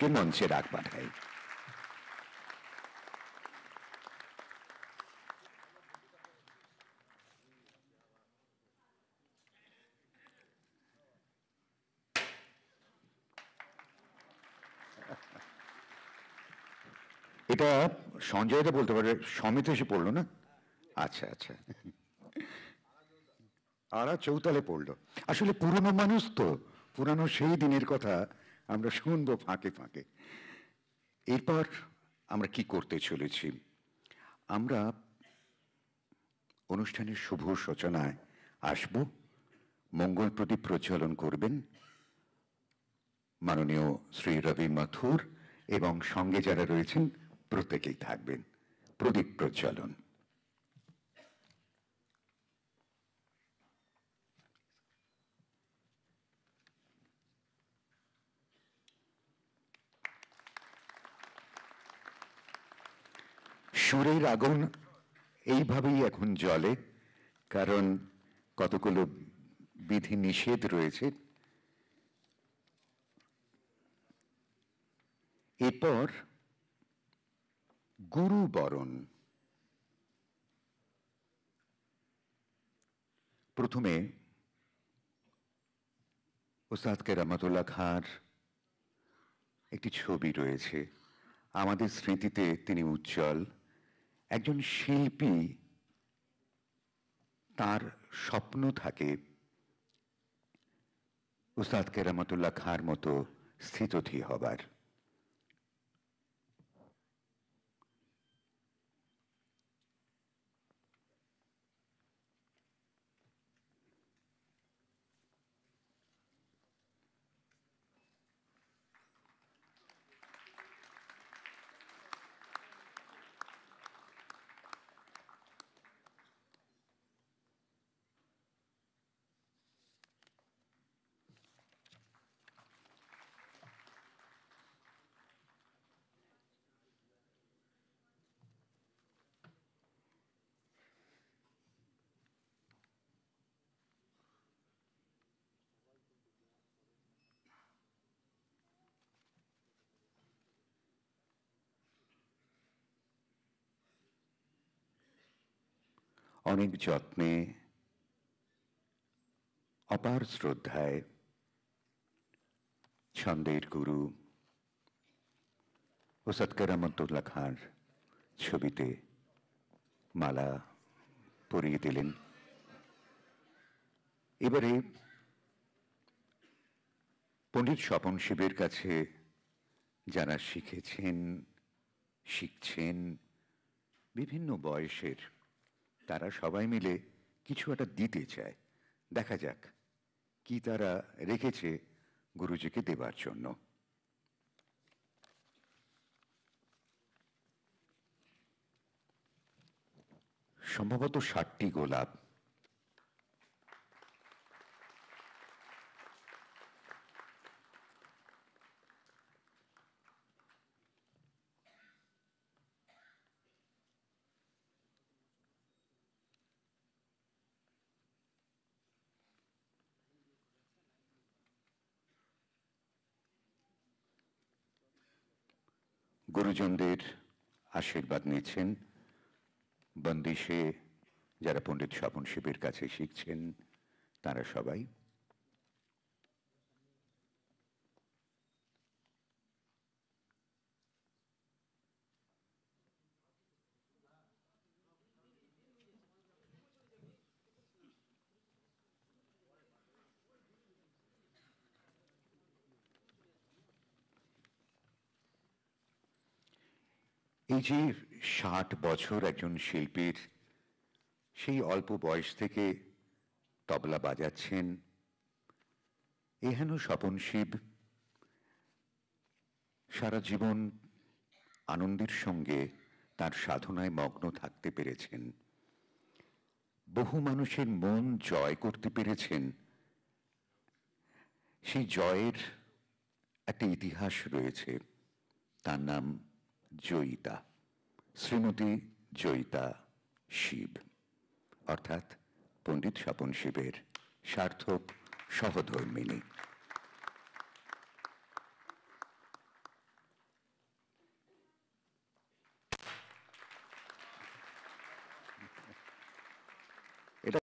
কে মঞ্চে ডাক পাঠাই এটা সঞ্জয়টা বলতে পারে সমিত এসে পড়লো না আচ্ছা আচ্ছা আরা চৌতালে পড়লো আসলে পুরনো মানুষ তো পুরানো সেই দিনের কথা আমরা শুনবো ফাঁকে ফাঁকে এরপর আমরা কি করতে চলেছি আমরা অনুষ্ঠানের শুভ সূচনায় আসব মঙ্গল প্রদীপ প্রজ্বলন করবেন মাননীয় শ্রী রবি মাথুর এবং সঙ্গে যারা রয়েছেন প্রত্যেকেই থাকবেন প্রদীপ প্রজ্বলন সুরের আগুন এইভাবেই এখন জলে কারণ কতগুলো বিধি নিষেধ রয়েছে এরপর গুরু বরণ প্রথমে ওস্তাদকে রামাতুল্লাহ খার একটি ছবি রয়েছে আমাদের স্মৃতিতে তিনি উজ্জ্বল একজন শিল্পী তার স্বপ্ন থাকে উস্তাদ কেরামতুল্লাহ খাঁর মতো স্থিতধী হবার অনেক যত্নে অপার শ্রদ্ধায় ছন্দের গুরু ওসাদ কেরামতুল্লাহ খাঁর ছবিতে মালা পরিয়ে দিলেন এবারে পণ্ডিত স্বপন শিবের কাছে যারা শিখেছেন শিখছেন বিভিন্ন বয়সের তারা সবাই মিলে কিছু একটা দিতে চায় দেখা যাক কি তারা রেখেছে গুরুজিকে দেবার জন্য সম্ভবত ষাটটি গোলাপ গুরুজনদের আশীর্বাদ নিচ্ছেন বন্দিশে যারা পণ্ডিত স্বপন শিবের কাছে শিখছেন তারা সবাই এই যে ষাট বছর একজন শিল্পীর সেই অল্প বয়স থেকে তবলা বাজাচ্ছেন এহেন স্বপন শিব সারা জীবন আনন্দের সঙ্গে তার সাধনায় মগ্ন থাকতে পেরেছেন বহু মানুষের মন জয় করতে পেরেছেন সেই জয়ের একটা ইতিহাস রয়েছে তার নাম জয়িতা শ্রীমতী জয়িতা শিব অর্থাৎ পণ্ডিত স্বপন শিবের সার্থক সহধর্মিণী